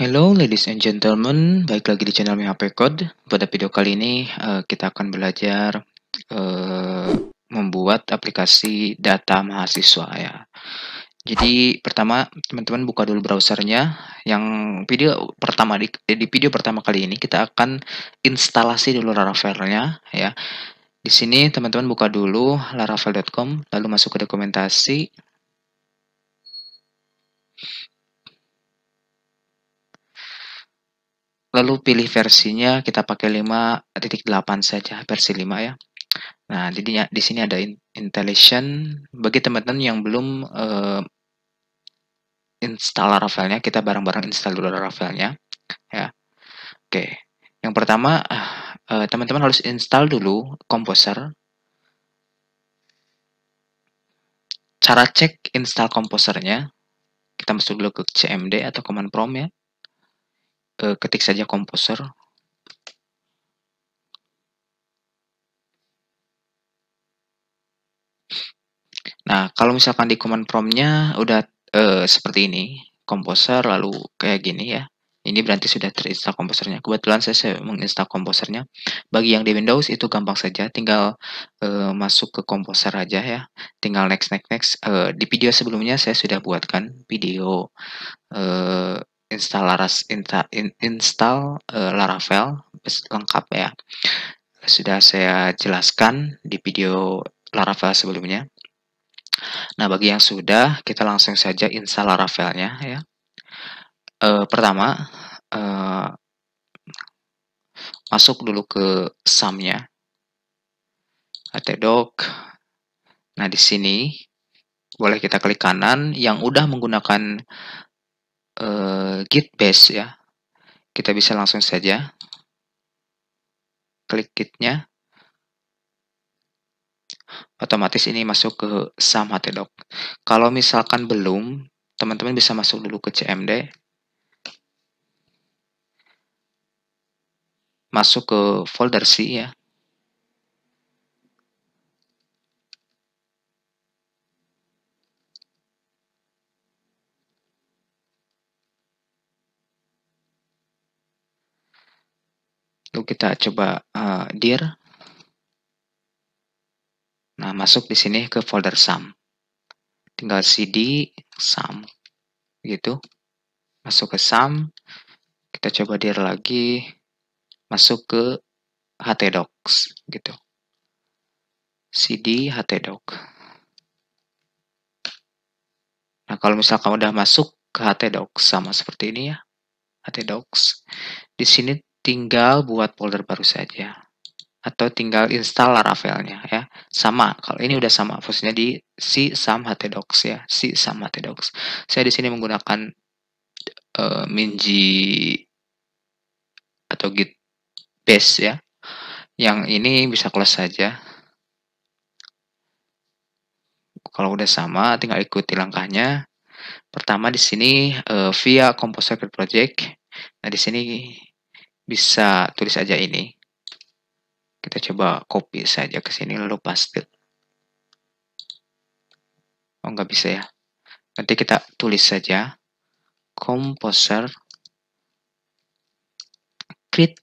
Hello ladies and gentlemen, baik lagi di channel MHP Code. Pada video kali ini uh, kita akan belajar uh, membuat aplikasi data mahasiswa ya. Jadi pertama teman-teman buka dulu browsernya. Yang video pertama di, eh, di video pertama kali ini kita akan instalasi dulu Laravelnya ya. Di sini teman-teman buka dulu laravel.com lalu masuk ke dokumentasi. lalu pilih versinya kita pakai 5.8 saja versi 5 ya nah jadinya di sini ada IntelliSense bagi teman-teman yang belum uh, install Laravelnya kita bareng-bareng install dulu Laravelnya ya oke yang pertama eh, eh, teman-teman uh, harus install dulu Composer cara cek install Composernya kita masuk dulu ke cmd atau command prompt ya Eh, ketik saja komposer Nah, kalau misalkan di command Promptnya udah e, seperti ini, komposer lalu kayak gini ya. Ini berarti sudah terinstall komposernya. Kebetulan saya menginstal komposernya. Bagi yang di Windows itu gampang saja, tinggal e, masuk ke komposer aja ya. Tinggal next, next, next. E, di video sebelumnya saya sudah buatkan video e, install Laras insta, install uh, Laravel lengkap ya. Sudah saya jelaskan di video Laravel sebelumnya. Nah, bagi yang sudah, kita langsung saja install Laravelnya ya. Uh, pertama, uh, masuk dulu ke SAM-nya. Atdoc. Nah, di sini boleh kita klik kanan yang udah menggunakan uh, eh, git base ya. Kita bisa langsung saja klik gitnya. Otomatis ini masuk ke saham HTDoc. Kalau misalkan belum, teman-teman bisa masuk dulu ke CMD. Masuk ke folder C ya. Lalu kita coba uh, dir. Nah, masuk di sini ke folder sum. Tinggal cd sum. gitu, Masuk ke sum. Kita coba dir lagi. Masuk ke htdocs. Gitu. cd htdoc. Nah, kalau misalkan udah masuk ke htdocs sama seperti ini ya. htdocs. Di sini tinggal buat folder baru saja atau tinggal install Laravelnya ya. Sama, kalau ini udah sama fungsinya di si sam htdocs ya, si sam htdocs. Saya di sini menggunakan uh, Minji atau Git base ya. Yang ini bisa close saja. Kalau udah sama tinggal ikuti langkahnya. Pertama di sini uh, via Composer Project. Nah, di sini bisa tulis aja ini. Kita coba copy saja ke sini lalu paste. Oh, nggak bisa ya. Nanti kita tulis saja composer create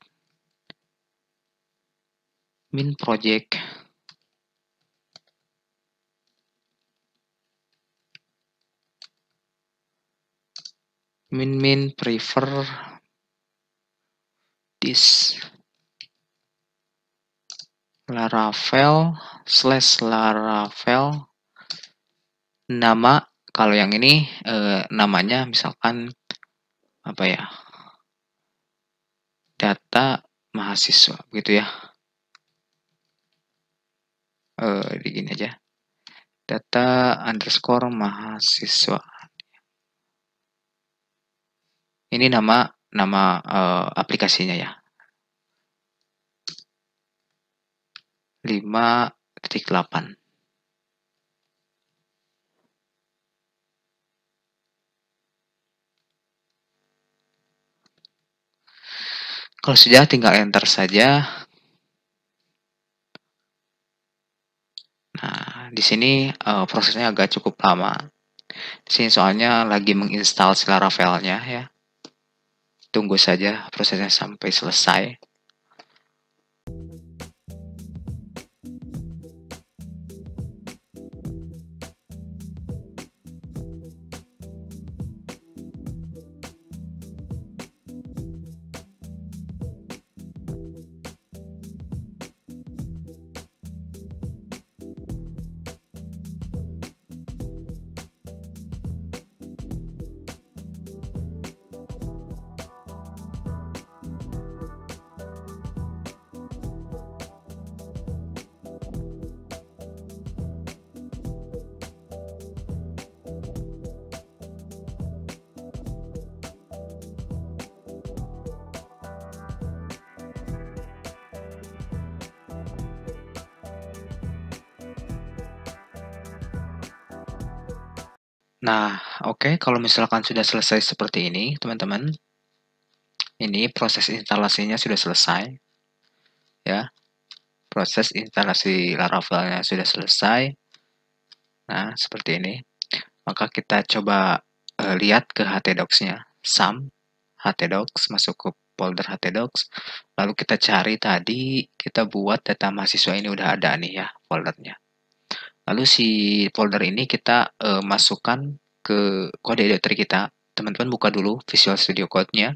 min project min min prefer This. Laravel slash Laravel nama kalau yang ini e, namanya misalkan apa ya data mahasiswa begitu ya eh, begini aja data underscore mahasiswa ini nama nama e, aplikasinya ya 5.8. Kalau sudah tinggal enter saja. Nah, di sini uh, prosesnya agak cukup lama. Di sini soalnya lagi menginstal si filenya ya. Tunggu saja prosesnya sampai selesai. Nah, oke, okay, kalau misalkan sudah selesai seperti ini, teman-teman, ini proses instalasinya sudah selesai, ya, proses instalasi Laravelnya sudah selesai. Nah, seperti ini. Maka kita coba uh, lihat ke htdocs-nya, Sam, htdocs masuk ke folder htdocs, lalu kita cari tadi kita buat data mahasiswa ini udah ada nih ya foldernya. Lalu si folder ini kita uh, masukkan ke kode editor kita. Teman-teman buka dulu Visual Studio Code-nya.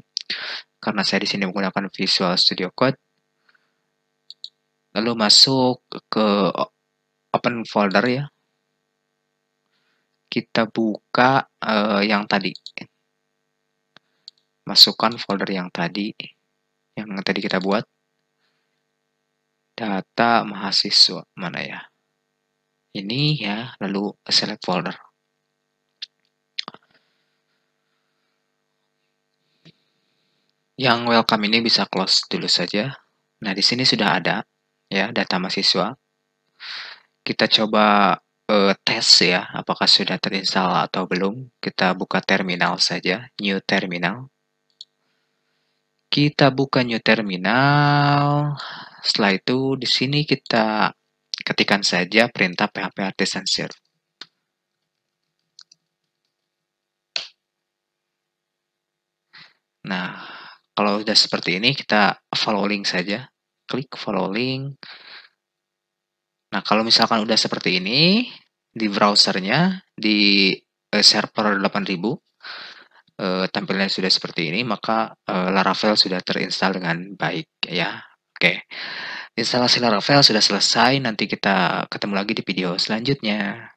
Karena saya di sini menggunakan Visual Studio Code. Lalu masuk ke open folder ya. Kita buka uh, yang tadi. Masukkan folder yang tadi yang tadi kita buat. Data mahasiswa mana ya? ini ya, lalu select folder. Yang welcome ini bisa close dulu saja. Nah, di sini sudah ada ya data mahasiswa. Kita coba uh, tes ya, apakah sudah terinstall atau belum. Kita buka terminal saja, new terminal. Kita buka new terminal. Setelah itu di sini kita Ketikan saja perintah PHP Artisan Serve. Nah, kalau sudah seperti ini, kita follow link saja. Klik follow link. Nah, kalau misalkan sudah seperti ini, di browsernya, di eh, server 8000, eh, tampilannya sudah seperti ini, maka eh, Laravel sudah terinstall dengan baik. ya. Oke. Okay. Instalasi Laravel sudah selesai, nanti kita ketemu lagi di video selanjutnya.